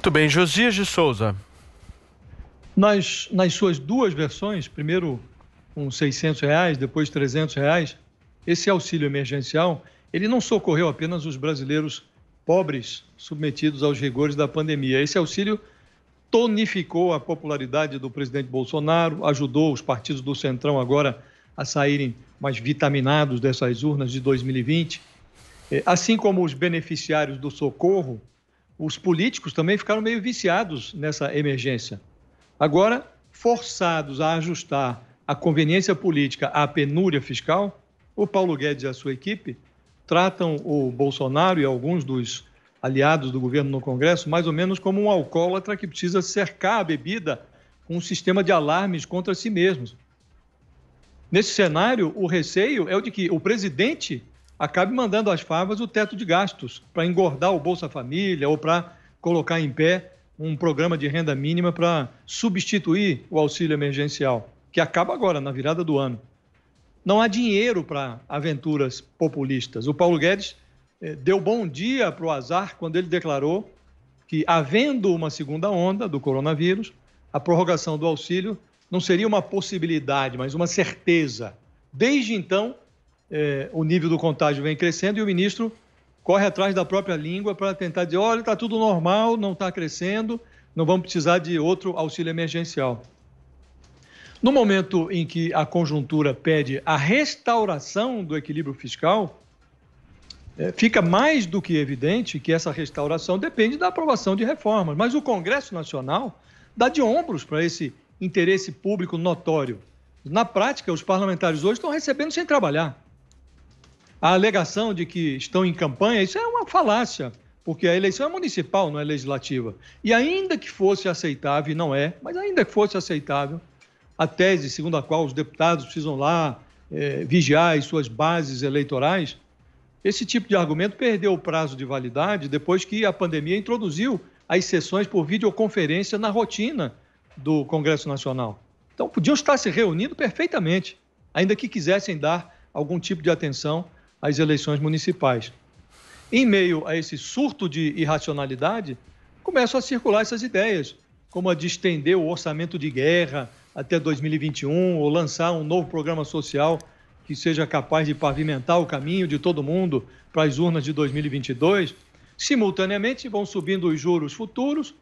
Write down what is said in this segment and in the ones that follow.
Muito bem, Josias de Souza. Nas, nas suas duas versões, primeiro com um 600 reais, depois 300 reais, esse auxílio emergencial, ele não socorreu apenas os brasileiros pobres submetidos aos rigores da pandemia. Esse auxílio tonificou a popularidade do presidente Bolsonaro, ajudou os partidos do Centrão agora a saírem mais vitaminados dessas urnas de 2020. Eh, assim como os beneficiários do socorro, os políticos também ficaram meio viciados nessa emergência. Agora, forçados a ajustar a conveniência política à penúria fiscal, o Paulo Guedes e a sua equipe tratam o Bolsonaro e alguns dos aliados do governo no Congresso mais ou menos como um alcoólatra que precisa cercar a bebida com um sistema de alarmes contra si mesmos. Nesse cenário, o receio é o de que o presidente acabe mandando às favas o teto de gastos para engordar o Bolsa Família ou para colocar em pé um programa de renda mínima para substituir o auxílio emergencial, que acaba agora, na virada do ano. Não há dinheiro para aventuras populistas. O Paulo Guedes eh, deu bom dia para o azar quando ele declarou que, havendo uma segunda onda do coronavírus, a prorrogação do auxílio não seria uma possibilidade, mas uma certeza. Desde então, é, o nível do contágio vem crescendo e o ministro corre atrás da própria língua para tentar dizer: olha, está tudo normal, não está crescendo, não vamos precisar de outro auxílio emergencial. No momento em que a conjuntura pede a restauração do equilíbrio fiscal, é, fica mais do que evidente que essa restauração depende da aprovação de reformas. Mas o Congresso Nacional dá de ombros para esse interesse público notório. Na prática, os parlamentares hoje estão recebendo sem trabalhar. A alegação de que estão em campanha, isso é uma falácia, porque a eleição é municipal, não é legislativa. E ainda que fosse aceitável, e não é, mas ainda que fosse aceitável, a tese segundo a qual os deputados precisam lá eh, vigiar as suas bases eleitorais, esse tipo de argumento perdeu o prazo de validade depois que a pandemia introduziu as sessões por videoconferência na rotina do Congresso Nacional. Então, podiam estar se reunindo perfeitamente, ainda que quisessem dar algum tipo de atenção às eleições municipais. Em meio a esse surto de irracionalidade, começam a circular essas ideias, como a de estender o orçamento de guerra até 2021 ou lançar um novo programa social que seja capaz de pavimentar o caminho de todo mundo para as urnas de 2022. Simultaneamente, vão subindo os juros futuros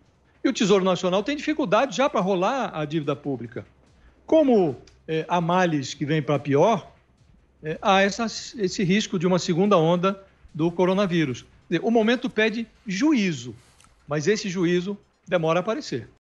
e o Tesouro Nacional tem dificuldade já para rolar a dívida pública. Como é, há males que vêm para pior, é, a essa, esse risco de uma segunda onda do coronavírus. O momento pede juízo, mas esse juízo demora a aparecer.